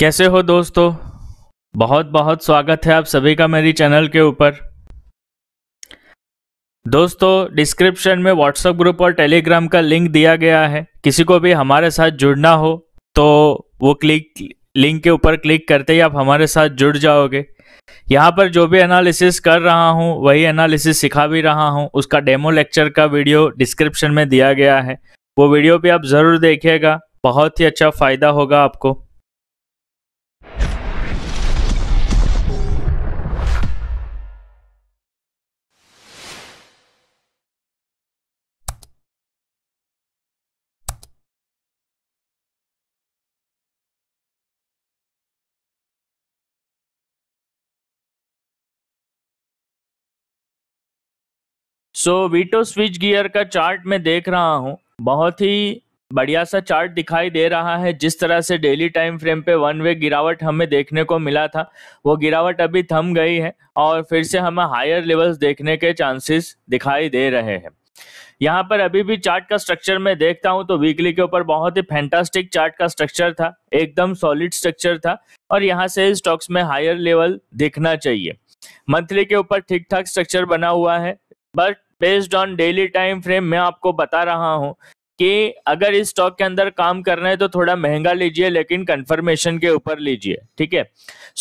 कैसे हो दोस्तों बहुत बहुत स्वागत है आप सभी का मेरी चैनल के ऊपर दोस्तों डिस्क्रिप्शन में व्हाट्सएप ग्रुप और टेलीग्राम का लिंक दिया गया है किसी को भी हमारे साथ जुड़ना हो तो वो क्लिक लिंक के ऊपर क्लिक करते ही आप हमारे साथ जुड़ जाओगे यहाँ पर जो भी एनालिसिस कर रहा हूँ वही एनालिसिस सिखा भी रहा हूँ उसका डेमो लेक्चर का वीडियो डिस्क्रिप्शन में दिया गया है वो वीडियो भी आप ज़रूर देखिएगा बहुत ही अच्छा फ़ायदा होगा आपको सो वीटो स्विच गियर का चार्ट मैं देख रहा हूँ बहुत ही बढ़िया सा चार्ट दिखाई दे रहा है जिस तरह से डेली टाइम फ्रेम पे वन वे गिरावट हमें देखने को मिला था वो गिरावट अभी थम गई है और फिर से हमें हायर लेवल्स देखने के चांसेस दिखाई दे रहे हैं यहाँ पर अभी भी चार्ट का स्ट्रक्चर मैं देखता हूँ तो वीकली के ऊपर बहुत ही फैंटास्टिक चार्ट का स्ट्रक्चर था एकदम सॉलिड स्ट्रक्चर था और यहाँ से स्टॉक्स में हायर लेवल दिखना चाहिए मंथली के ऊपर ठीक ठाक स्ट्रक्चर बना हुआ है but based on daily time frame मैं आपको बता रहा हूँ कि अगर इस स्टॉक के अंदर काम करना है तो थोड़ा महंगा लीजिए लेकिन कंफर्मेशन के ऊपर लीजिए ठीक है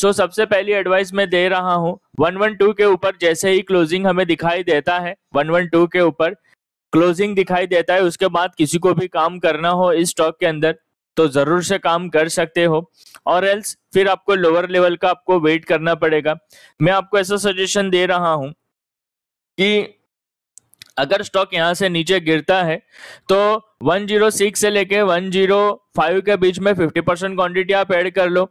सो सबसे पहली एडवाइस मैं दे रहा हूँ 112 के ऊपर जैसे ही क्लोजिंग हमें दिखाई देता है 112 के ऊपर क्लोजिंग दिखाई देता है उसके बाद किसी को भी काम करना हो इस स्टॉक के अंदर तो ज़रूर से काम कर सकते हो और एल्स फिर आपको लोअर लेवल का आपको वेट करना पड़ेगा मैं आपको ऐसा सजेशन दे रहा हूँ कि अगर स्टॉक यहां से नीचे गिरता है तो 106 से लेके 105 के बीच में 50 परसेंट क्वांटिटी आप ऐड कर लो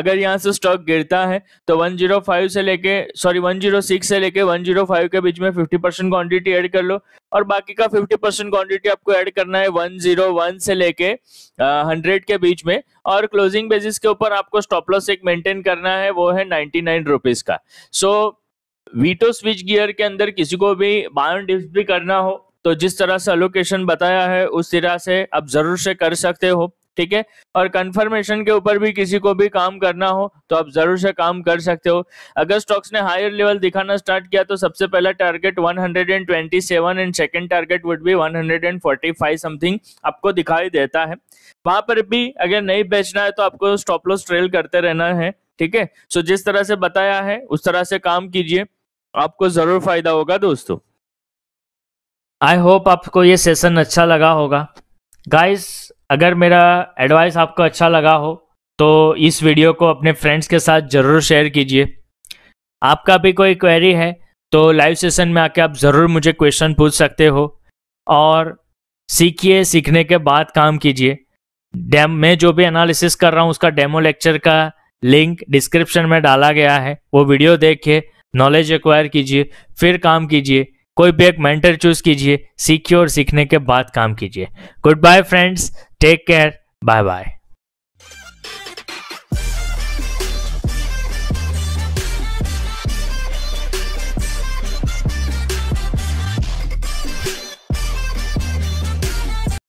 अगर यहां से स्टॉक गिरता है तो 105 से लेके सॉरी 106 से लेके 105 के बीच में 50 परसेंट क्वांटिटी एड कर लो और बाकी का 50 परसेंट क्वांटिटी आपको ऐड करना है 101 से लेके हंड्रेड के बीच में और क्लोजिंग बेसिस के ऊपर आपको स्टॉपलॉस एक मेंटेन करना है वो है नाइन्टी का so so, veto switchgear के अंदर किसी को भी बायोन डिप्स भी करना हो तो जिस तरह से अलोकेशन बताया है उस तरह से आप जरूर से कर सकते हो ठीक है और कंफर्मेशन के ऊपर भी किसी को भी काम करना हो तो आप जरूर से काम कर सकते हो अगर स्टॉक्स ने हायर लेवल दिखाना स्टार्ट किया तो सबसे पहला target 127 and second target would be 145 something आपको दिखाई देता है वहां पर भी अगर नहीं बेचना है तो आपको स्टॉप लॉस ट्रेल करते रहना है ठीक है सो जिस तरह से बताया है उस तरह से काम कीजिए आपको जरूर फायदा होगा दोस्तों आई होप आपको ये सेशन अच्छा लगा होगा गाइस अगर मेरा एडवाइस आपको अच्छा लगा हो तो इस वीडियो को अपने फ्रेंड्स के साथ ज़रूर शेयर कीजिए आपका भी कोई क्वेरी है तो लाइव सेशन में आके आप ज़रूर मुझे क्वेश्चन पूछ सकते हो और सीखिए सीखने के बाद काम कीजिए डैम मैं जो भी एनालिसिस कर रहा हूँ उसका डेमो लेक्चर का लिंक डिस्क्रिप्शन में डाला गया है वो वीडियो देखिए नॉलेज एक्वायर कीजिए फिर काम कीजिए कोई भी एक मेंटर चूज कीजिए सीखिए और सीखने के बाद काम कीजिए good bye friends take care bye bye